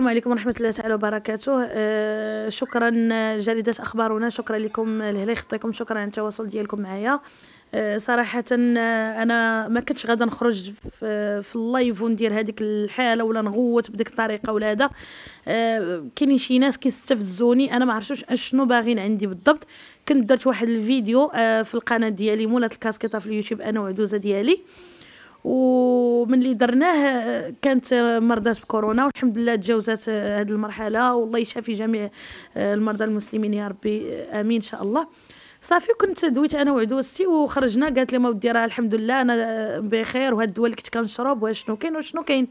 السلام عليكم ورحمه الله تعالى وبركاته آه شكرا جريده اخبارنا شكرا لكم لهلا يخطيكم شكرا على التواصل ديالكم معايا آه صراحه آه، انا ما كنتش غادا نخرج في, في اللايف وندير هذيك الحاله ولا نغوت بديك الطريقه ولا هذا آه كاينين شي ناس كيستفزوني انا ما عرفتش شنو باغين عندي بالضبط كنت درت واحد الفيديو آه، في القناه ديالي مولات الكاسكيطه في اليوتيوب انا وعدوزه ديالي و ومن اللي درناه آه، كانت آه، مرضات بكورونا والحمد لله تجاوزات آه، هذه المرحله والله يشافي جميع المرضى المسلمين يا ربي امين ان شاء الله صافي كنت دويت انا وعدوستي وخرجنا قالت لي ما ودي راه الحمد لله انا بخير وهاد الدواء اللي كنت كنشرب شنو كاين وشنو كاين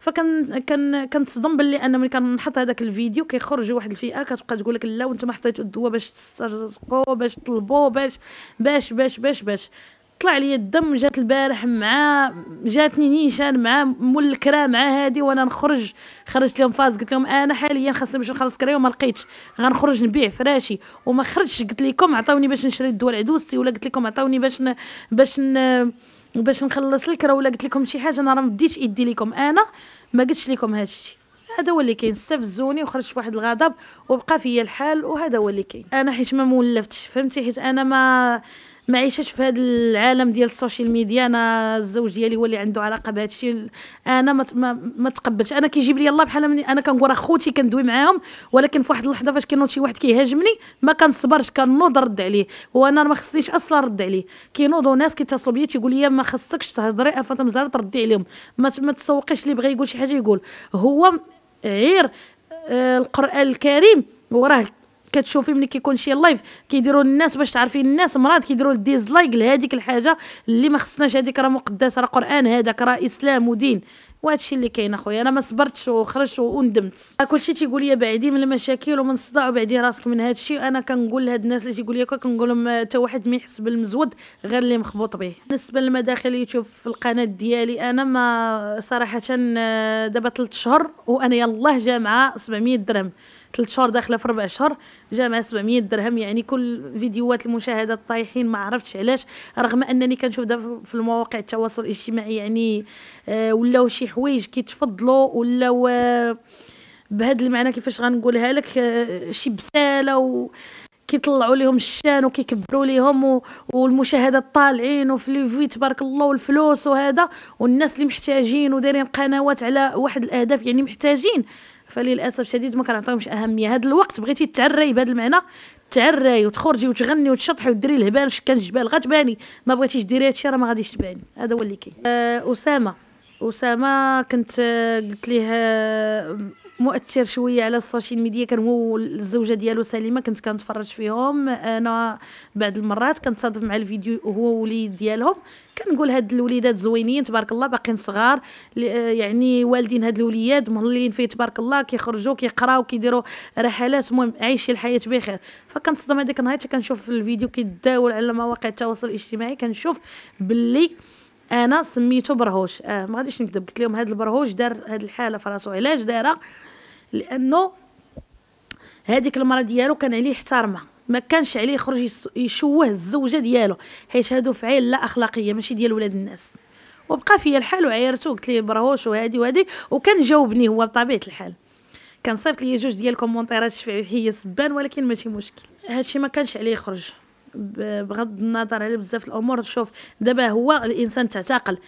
فكان كان كنتصدم باللي انا ملي كنحط هذاك الفيديو كيخرج واحد الفئه كتبقى تقول لك لا وانتم حطيتوا الدواء باش تسترزقوا باش تطلبوا باش باش باش باش باش طلع لي الدم جات البارح مع جاتني نيشان مع مول الكرا مع هادي وانا نخرج خرجت لهم فاز قلت لهم انا حاليا خاصني باش نخلص كرا وما لقيتش غنخرج نبيع فراشي وما خرجتش قلت لكم عطاوني باش نشري الدواء لعدوستي ولا قلت لكم عطاوني باش ن... باش ن... باش نخلص الكرا ولا قلت لكم شي حاجه انا راه مديتش ايدي لكم انا ما قلتش لكم هادشي هذا هو اللي كاين استفزوني وخرجت في واحد الغضب وبقى فيا الحال وهذا هو اللي كاين انا حيت ما مولفتش فهمتي حيت انا ما ما عيشتش في هذا العالم ديال السوشيال ميديا انا الزوج ديالي هو اللي عنده علاقه بهذا الشيء انا ما ما, ما تقبلش انا كيجيب لي الله بحال انا كنقول راه خوتي كندوي معاهم ولكن في واحد اللحظه فاش كينوض شي واحد كيهاجمني ما كنصبرش كنوض رد عليه وانا ما خصنيش اصلا رد عليه كينوضوا ناس كيتصلوا بيا تيقول لي ما خصكش تهضري فاطمه زهر تردي عليهم ما تسوقيش اللي بغى يقول شي حاجه يقول هو غير آه، القران الكريم وراه كتشوفي ملي كيكون شي لايف كيديروا الناس باش تعرفي الناس مراد كيديروا الديزلايك لهذيك الحاجه اللي ما خصناش هذيك راه مقدسه راه قران هذاك راه اسلام ودين وهادشي اللي كاين اخويا انا ما صبرتش وخرجت وندمت كلشي تيقول لي بعدي من المشاكل ومن الصداع وبعدي راسك من هادشي انا كنقول لهاد الناس اللي تيقول لي كنقول لهم حتى واحد ما يحس بالمزود غير اللي مخبوط به بالنسبه للمداخل يوتيوب في القناه ديالي انا ما صراحه دابا 3 شهور وانا يلاه جامعه 700 درهم 3 شهور داخله في 4 شهور جامعه 700 درهم يعني كل فيديوهات المشاهدات طايحين ما عرفتش علاش رغم انني كنشوف في المواقع التواصل الاجتماعي يعني آه، ولاو شي حوايج كيتفضلوا ولاو بهذا المعنى كيفاش غنقولها لك آه، شي بساله و كيطلعوا لهم الشان وكيكبروا لهم و... والمشاهده طالعين وفي ليفي تبارك الله والفلوس وهذا والناس اللي محتاجين ودايرين قنوات على واحد الاهداف يعني محتاجين فللاسف شديد ما كنعطيهمش اهميه هذا الوقت بغيتي تعري بهذا المعنى تعري وتخرجي وتغني وتشطحي وديري الهبال شكان جبال غتباني ما بغيتيش ديري هادشي راه ما غاديش تباني هذا هو اللي كاين أه اسامه اسامه كنت قلت ليه مؤثر شويه على السوشيال ميديا كان هو الزوجه ديالو سليمه كنت كنتفرج فيهم انا بعض المرات كنتصادف مع الفيديو هو وليد ديالهم كنقول هاد الوليدات زوينين تبارك الله باقيين صغار يعني والدين هاد الوليات مهلين فيه تبارك الله كيخرجوا كيقراو كيديروا رحلات المهم عايشين الحياه بخير فكنتصدم هذيك النهار كنشوف الفيديو كيتداول على مواقع التواصل الاجتماعي كنشوف باللي انا آه، سميته برهوش آه ما غاديش نكذب قلت لهم هذا البرهوش دار هاد الحاله في راسه علاش دايره لانه هذيك المراه ديالو كان عليه احترامه ما كانش عليه يخرج يشوه الزوجه ديالو حيت هادو فعيل لا اخلاقيه ماشي ديال ولاد الناس وبقى في الحال وعايرته قلت ليه برهوش وهادي وهادي وكان جاوبني هو بطبيعه الحال كان صيفط لي جوج ديال الكومونتيرات شفعي هي سبان ولكن ماشي مشكل هادشي ما كانش عليه يخرج بغض النظر على بزاف الامور شوف دابا هو الانسان تعتقل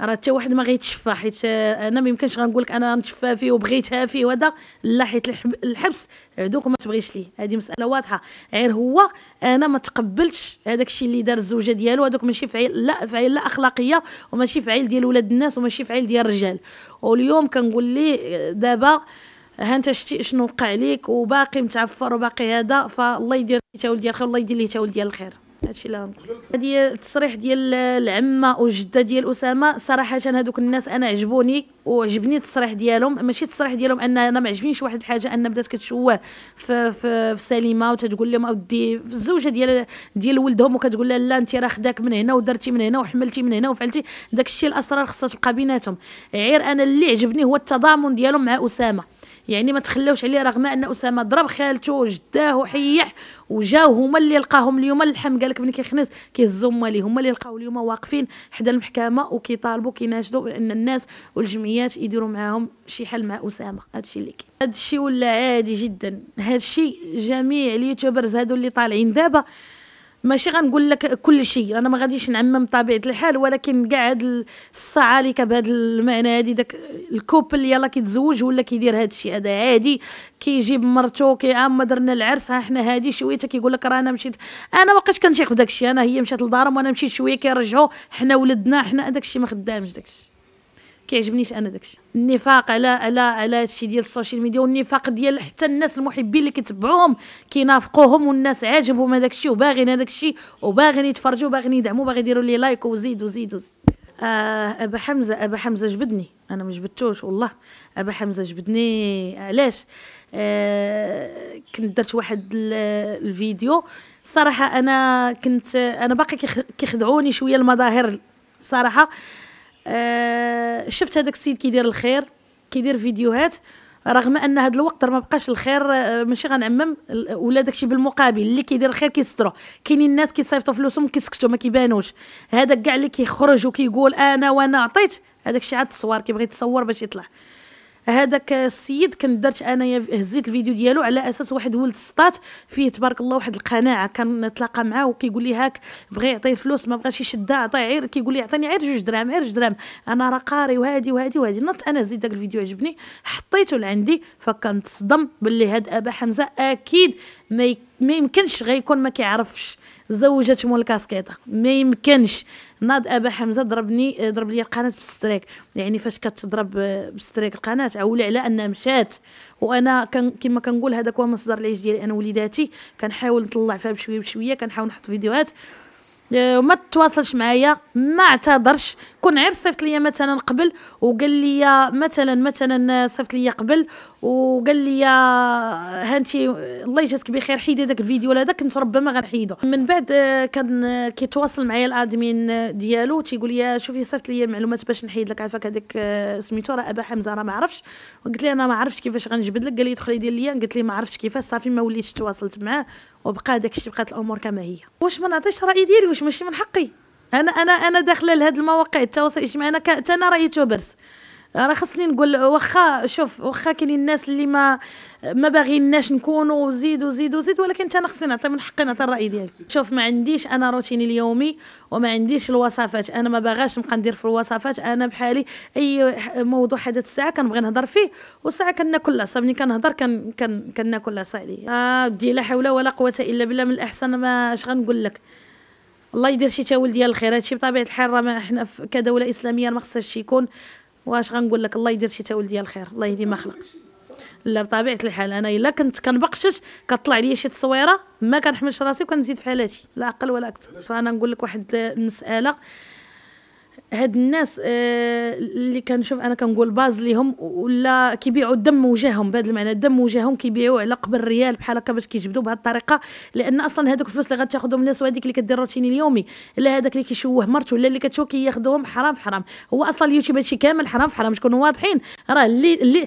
راه حتى واحد ما غيتشفى حيت انا ما يمكنش غنقول لك انا نتشفى فيه وبغيتها فيه وهذا لا حيت الحبس عدوك ما تبغيش ليه هذه مساله واضحه غير هو انا ما تقبلتش هذاك الشيء اللي دار الزوجه ديالو هذوك ماشي فعيل لا فعيل لا اخلاقيه وماشي فعيل ديال ولاد الناس وماشي فعيل ديال الرجال واليوم كنقول ليه دابا ها انت شتي شنو وقع ليك وباقي متعفر وباقي هذا فالله يدير تا ولدي الخير الله يدير ليه تا ولدي الخير هادشي اللي غنقول هادي التصريح ديال العمه وجده ديال اسامه صراحه هادوك الناس انا عجبوني وعجبني التصريح ديالهم ماشي التصريح ديالهم ان انا ما عجبنيش واحد الحاجه ان بدات كتشوه في, في, في سليمه وتتقول لهم اودي الزوجه ديال ديال ولدهم وكتقول لها لا انت راه خداك من هنا ودرتي من هنا وحملتي من هنا وفعلتي داك الشيء الاسرار خصها تبقى بيناتهم غير انا اللي عجبني هو التضامن ديالهم مع اسامه يعني ما تخلاوش عليه رغم ان اسامه ضرب خالته وجداه وحيح وجاو هما اللي لقاهم اليوم اللحم قالك بن كيخنس كيهزوا مالي هما اللي لقاو اليوم واقفين حدا المحكمه وكيطالبوا كيناشدوا بان الناس والجمعيات يديروا معاهم شي حل مع اسامه هادشي اللي كاين هادشي ولا عادي جدا هادشي جميع اليوتيوبرز هادو اللي طالعين دابا ماشي غنقول لك كل شيء انا ما غاديش نعمم طبيعه الحال ولكن هاد الساعه عليك بهذا المعنى هادي داك الكوبل يلا كيتزوج ولا كيدير هاد الشيء هذا عادي كيجيب مرته كي عام آه، درنا العرس ها حنا هادي تا كيقول لك راه انا مشيت انا ما بقيتش كنشيق في داك الشيء انا هي مشات لدارهم وانا مشيت شويه كيرجعوا حنا ولدنا حنا داك الشيء ما خدامش داك الشيء كيعجبنيش انا داكشي النفاق على على على هادشي ديال السوشيال ميديا والنفاق ديال حتى الناس المحبين اللي كيتبعوهم كينافقوهم والناس عاجبهم هذاك الشيء وباغيين هذاك الشيء وباغيين يتفرجوا وباغين يدعموا باغي يديروا لي لايك وزيد وزيد وزيد آه ابا حمزه ابا حمزه جبدني انا ما جبدتوش والله ابا حمزه جبدني علاش آه كنت درت واحد الفيديو صراحه انا كنت انا باقي كيخدعوني شويه المظاهر صراحه آه آه شفت هذاك السيد كيدير الخير كيدير فيديوهات رغم ان هذا الوقت ما بقاش الخير آه، ماشي غنعمم ولا داكشي بالمقابل اللي كيدير الخير كيسترو كاينين الناس كيصيفطوا فلوسهم كيسكتوا ما كيبانوش هذاك كاع اللي كيخرج وكيقول انا وانا عطيت هذاك الشيء عاد التصوير كيبغي يتصور باش يطلع هذاك السيد كان درت انايا هزيت الفيديو ديالو على اساس واحد ولد سطات فيه تبارك الله واحد القناعه كنتلاقى معاه وكيقول لي هاك بغى يعطيه فلوس ما بغاش يشدها عطيه غير كيقول لي عطيني غير جوج دراهم غير جوج دراهم انا راه قاري وهادي وهادي وهادي نط انا زيد داك الفيديو عجبني حطيته لعندي فكنتصدم باللي هاد ابا حمزه اكيد ما ما يمكنش غيكون ما كيعرفش زوجات مول الكاسكيطه ما يمكنش ناض ابا حمزه ضربني ضرب لي القناه بالستريك يعني فاش كتضرب بالستريك القناه عول على انها مشات وانا كان كما كنقول هذاك هو مصدر العيش ديالي انا وليداتي كنحاول نطلع فيها بشويه بشويه كنحاول نحط فيديوهات آه، وما تواصلش معايا ما اعتذرش كون عير صيفط ليا مثلا قبل وقال لي مثلا مثلا صيفط ليا قبل وقال لي يا هانتي الله يجازك بخير حيدي داك الفيديو ولا هذا كنت ربما غنحيدو من بعد آه، كان آه، كيتواصل معايا الادمين ديالو تيقول لي شوفي صيفط لي المعلومات باش نحيد لك عافاك هذاك آه، سميتو راه ابا حمزه راه ما عرفتش قلت لي انا ما عرفتش كيفاش غنجبد لك قال لي دخلي دير ليا قلت لي ما عرفتش كيفاش صافي ما وليتش تواصلت معاه وبقى الشيء بقات الامور كما هي واش ما نعطيش رايي ديالي واش ماشي من حقي انا انا انا داخله لهاد المواقع التواصل الاجتماعي انا حتى انا رايي تبرس راه خصني نقول واخا شوف واخا كاينين الناس اللي ما ما باغيناش نكونوا وزيد وزيد وزيد ولكن انا خصني نعطي من حقي نعطي الراي ديالي شوف ما عنديش انا روتيني اليومي وما عنديش الوصفات انا ما باغاش نبقى ندير في الوصفات انا بحالي اي موضوع حدث الساعه كنبغي نهضر فيه وساعه كناكل العصا ملي كنهضر كن كن كناكل العصا عليا آه دي لا حول ولا قوه الا بالله من الاحسن ما اش غنقول لك الله يدير شي تاول ديال الخير هادشي بطبيعه الحال راه حنا كدوله اسلاميه ما خصهاش يكون واش غنقول لك الله يدير شي تاول ديال الخير الله يهدي ما خلق لا بطبيعه الحال انا الا كنت كنبقشش كطلع لي شي تصويره ما كنحملش راسي وكنزيد في حالاتي لا اقل ولا اكثر فانا نقول لك واحد المساله هاد الناس آه، اللي كنشوف انا كنقول باز ليهم ولا كيبيعوا الدم وجههم بهذا المعنى الدم وجههم كيبيعوه على قبل الريال بحال هكا باش كيجبدوا بهذه الطريقه لان اصلا هذوك الفلوس اللي غتاخذهم الناس وهذيك اللي كدير روتيني اليومي لا هذاك اللي كيشوه مرته ولا اللي كتشوه كياخذوهم حرام في حرام هو اصلا اليوتيوب هادشي كامل حرام في حرام تكونوا واضحين راه اللي اللي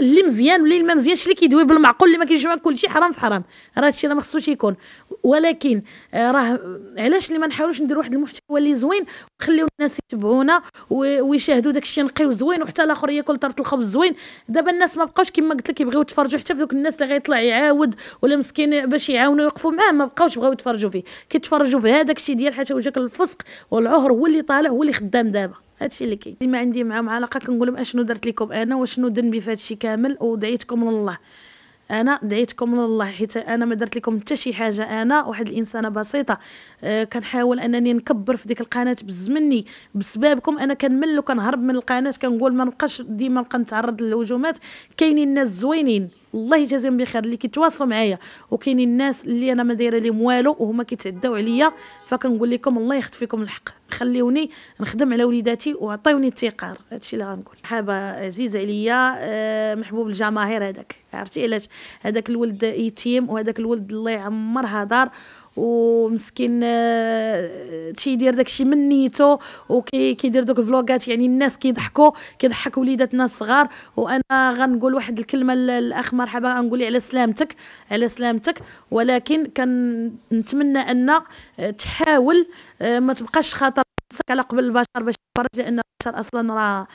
اللي مزيان واللي ما مزيانش اللي كيدوي بالمعقول اللي ما كيجيش كل شيء حرام في حرام راه هادشي راه ما خصوش يكون ولكن آه، راه علاش اللي ما نحاولوش نديروا واحد المحتوى اللي زوين ونخليو الناس الناس يتبعونا ويشاهدوا داك الشيء نقي وزوين وحتى الاخر ياكل طرف الخبز زوين دابا الناس ما بقاوش كما قلت لك يبغيو يتفرجوا حتى في دوك الناس اللي غيطلع يعاود ولا مسكين باش يعاونوا يوقفوا معاه ما بقاوش بغاو يتفرجوا فيه كيتفرجوا في هذاك الشيء ديال حتى وجهك الفسق والعهر هو اللي طالع هو اللي خدام دابا هادشي اللي كاين ما عندي معاهم علاقه كنقول لهم اشنو درت لكم انا وشنو ذنبي في هادشي كامل ودعيتكم لله انا دعيتكم لله حيت انا ما درت لكم حتى شي حاجه انا واحد الانسانه بسيطه أه كنحاول انني نكبر في ديك القناه بزمني بسبابكم انا كنمل وكنهرب من القناه كنقول ما نبقاش ديما نبقى نتعرض للهجومات كاينين ناس زوينين الله يجازيهم بخير اللي كيتواصلوا معايا وكاينين الناس اللي انا ما دايره لهم والو وهما كيتعداو عليا فكنقول لكم الله يخطف فيكم الحق خليوني نخدم على وليداتي وعطيوني التيقار هادشي اللي غنقول حابه عزيزه عليا آه، محبوب الجماهير هذاك عرفتي علاش هذاك الولد يتيم وهذاك الولد الله يعمرها دار ومسكين تيدير آه، داكشي من نيته وكيدير دوك الفلوغات يعني الناس كيضحكوا كيضحك وليداتنا الصغار وانا غنقول واحد الكلمه للاخ مرحبا غنقول على سلامتك على سلامتك ولكن كنتمنى ان آه، تحاول آه، ما تبقاش خاطر نفسك على قبل البشر باش تفرج لان البشر اصلا راه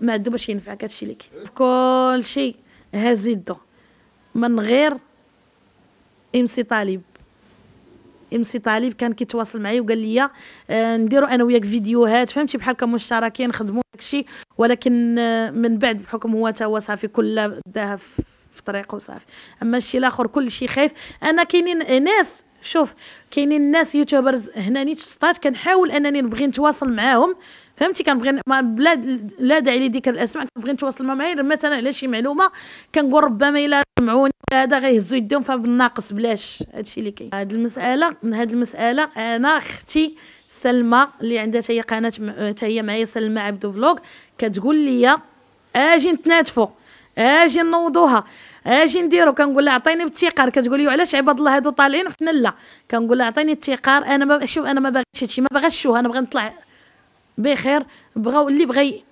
ما عندو باش ينفعك هادشي لك في كل شيء هزيدو من غير امسي طالب ام سي طالب كان كيتواصل معايا وقال لي آه نديروا انا وياك فيديوهات فهمتي بحال هكا مشتركين نخدموا داكشي ولكن آه من بعد بحكم هو تا هو صافي كل داها في طريقه صافي اما الشيء الاخر كل شيء خايف انا كاينين ناس شوف كاينين ناس يوتيوبرز هنا نيت ستات كنحاول انني نبغي نتواصل معاهم فهمتي كنبغي بلا لا داعي لذكر الاسماء كنبغي نتواصل معايا مثلا على شي معلومه كنقول ربما الا سمعوني هذا غيهزوا يديهم فبالناقص بلاش هذا الشيء اللي كاين هذه المساله من هذه المساله انا اختي سلمى اللي عندها حتى هي قناه حتى هي معايا سلمى عبدو فلوغ كتقول لي اجي نتناتفوا اجي نوضوها اجي نديرو كنقول لها عطيني بالتيقار كتقول لي علاش عباد الله هادو طالعين وحنا لا كنقول لها عطيني التيقار انا ما شوف انا ما باغيش هادشي ما باغاش شو انا بغيت نطلع بخير بغاو اللي بغى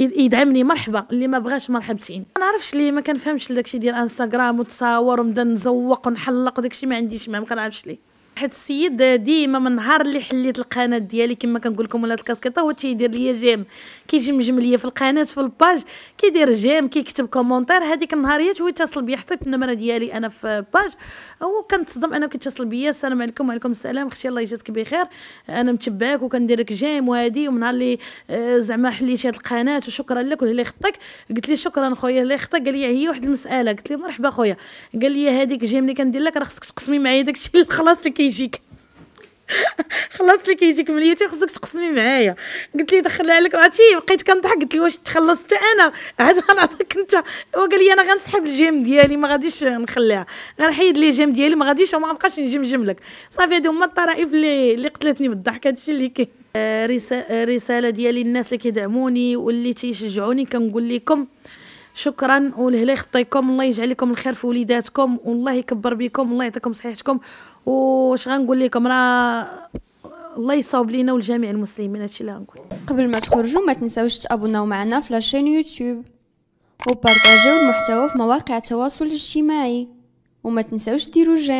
يدعمني مرحبا اللي ما بغاش مرحبتين ما نعرفش ليه ما كنفهمش داكشي ديال انستغرام وتصاور ومدا نزوق ونحلق وداكشي ما عنديش ما كنعرفش ليه حيت السيد ديما من نهار اللي حليت القناه ديالي كما كنقول لكم ولات الكاسكيطه هو تيدير ليا جيم كيجمجم ليا في القناه في الباج كيدير جيم كيكتب كومونتير هذيك النهاريات هو يتصل بيا حطيت النمره ديالي انا في الباج هو كنتصدم انه كيتصل بيا السلام عليكم وعليكم السلام اختي الله يجازك بخير انا متبعك وكندير لك جيم وهادي ومن نهار اللي آه، زعما حليت هاد القناه وشكرا لك ولا خطاك قلت لي شكرا خويا اللي خطا قال لي هي واحد المساله قلت لي مرحبا خويا قال لي هذيك جيم اللي كندير لك راه خصك تقسمي معايا داكشي اللي خلاص اللي كيجيك خلصت لك يجيك من اليوتيوب خصك تقسمي معايا قلت لي دخلها لك عرفتي بقيت كنضحك قلت لي واش تخلص حتى انا عاد غنعطيك انت هو قال لي انا غنسحب الجيم ديالي ما غاديش نخليها غنحيد لي الجيم ديالي ما غاديش وما غنبقاش نجمجم لك صافي هادو هما الطرائف اللي اللي قتلتني بالضحك هادشي اللي كاين آه، آه، رساله ديالي للناس اللي كيدعموني واللي تيشجعوني كنقول لكم شكرا والهلا يخطيكم الله يجعل لكم الخير في وليداتكم والله يكبر بكم الله يعطيكم صحتكم واش غنقول لكم راه الله يصاوب لينا ولجميع المسلمين هادشي اللي غنقول قبل ما تخرجوا ما تنساوش تابوناو معنا في لاشين يوتيوب وبارطاجيو المحتوى في مواقع التواصل الاجتماعي وما تنساوش ديروا جيم